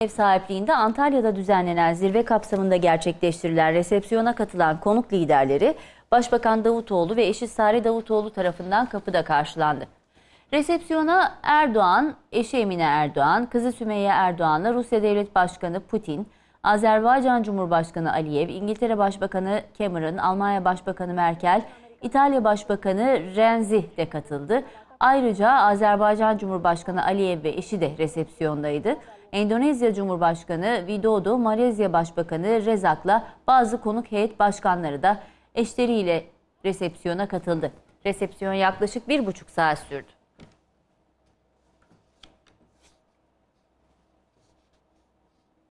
Ev sahipliğinde Antalya'da düzenlenen zirve kapsamında gerçekleştirilen resepsiyona katılan konuk liderleri Başbakan Davutoğlu ve eşi Sare Davutoğlu tarafından kapıda karşılandı. Resepsiyona Erdoğan, eşi Emine Erdoğan, kızı Sümeyye Erdoğan'la Rusya Devlet Başkanı Putin, Azerbaycan Cumhurbaşkanı Aliyev, İngiltere Başbakanı Cameron, Almanya Başbakanı Merkel, İtalya Başbakanı Renzi de katıldı. Ayrıca Azerbaycan Cumhurbaşkanı Aliyev ve eşi de resepsiyondaydı. Endonezya Cumhurbaşkanı Widodo, Malezya Başbakanı Rezak'la bazı konuk heyet başkanları da eşleriyle resepsiyona katıldı. Resepsiyon yaklaşık bir buçuk saat sürdü.